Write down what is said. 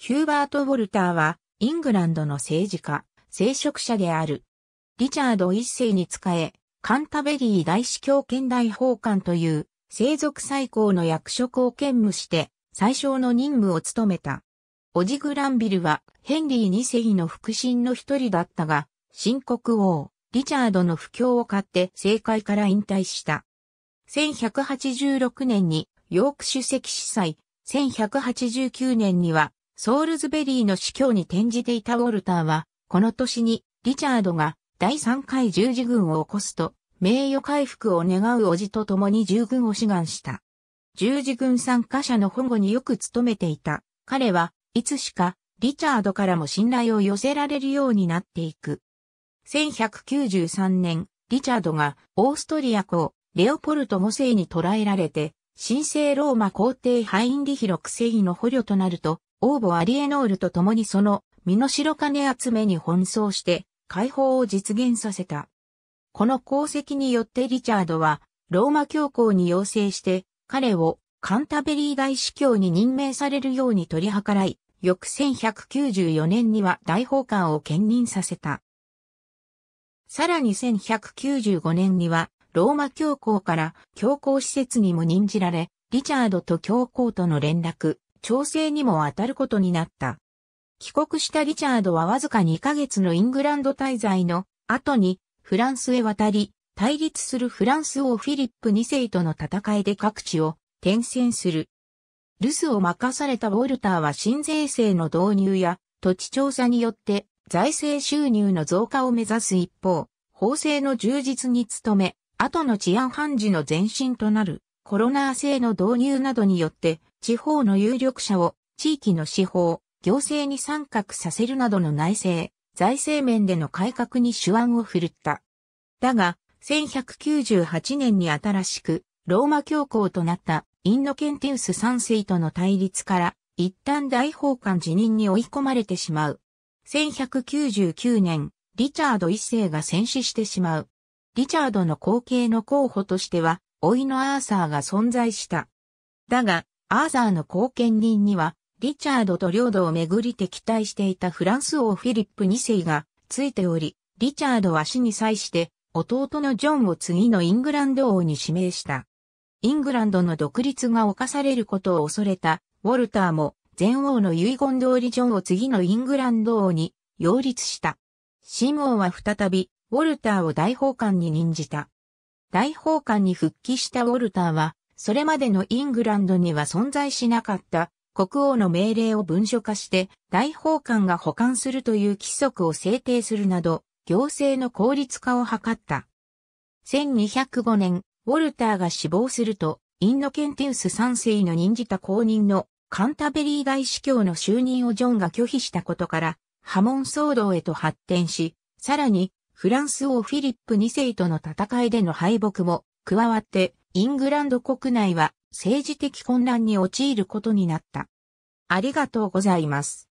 ヒューバート・ウォルターは、イングランドの政治家、聖職者である。リチャード一世に仕え、カンタベリー大司教兼大法官という、聖俗最高の役職を兼務して、最小の任務を務めた。オジ・グランビルは、ヘンリー二世の腹心の一人だったが、新国王、リチャードの不況を買って政界から引退した。1186年に、ヨーク主席司祭、1189年には、ソールズベリーの司教に転じていたウォルターは、この年にリチャードが第3回十字軍を起こすと、名誉回復を願う叔父と共に従軍を志願した。十字軍参加者の保護によく努めていた。彼はいつしかリチャードからも信頼を寄せられるようになっていく。1193年、リチャードがオーストリア公レオポルト5世に捕らえられて、神聖ローマ皇帝ハインリヒ6世の捕虜となると、王母アリエノールと共にその身の代金集めに奔走して解放を実現させた。この功績によってリチャードはローマ教皇に要請して彼をカンタベリー大司教に任命されるように取り計らい、翌1194年には大法官を兼任させた。さらに1195年にはローマ教皇から教皇施設にも任じられ、リチャードと教皇との連絡、調整にも当たることになった。帰国したリチャードはわずか2ヶ月のイングランド滞在の後にフランスへ渡り、対立するフランス王フィリップ2世との戦いで各地を転戦する。留守を任されたウォルターは新税制の導入や土地調査によって財政収入の増加を目指す一方、法制の充実に努め、後の治安判事の前身となるコロナー制の導入などによって地方の有力者を地域の司法、行政に参画させるなどの内政、財政面での改革に手腕を振るった。だが、1198年に新しく、ローマ教皇となったインノケンティウス3世との対立から、一旦大法官辞任に追い込まれてしまう。1199年、リチャード一世が戦死してしまう。リチャードの後継の候補としては、老いのアーサーが存在した。だが、アーザーの後見人には、リチャードと領土をめぐり敵対していたフランス王フィリップ2世がついており、リチャードは死に際して、弟のジョンを次のイングランド王に指名した。イングランドの独立が侵されることを恐れた、ウォルターも、前王の遺言通りジョンを次のイングランド王に擁立した。新王は再び、ウォルターを大法官に任じた。大法官に復帰したウォルターは、それまでのイングランドには存在しなかった国王の命令を文書化して大法官が保管するという規則を制定するなど行政の効率化を図った。1205年、ウォルターが死亡すると、インノケンティウス3世の任じた公認のカンタベリー大司教の就任をジョンが拒否したことから、波紋騒動へと発展し、さらに、フランス王フィリップ2世との戦いでの敗北も加わって、イングランド国内は政治的混乱に陥ることになった。ありがとうございます。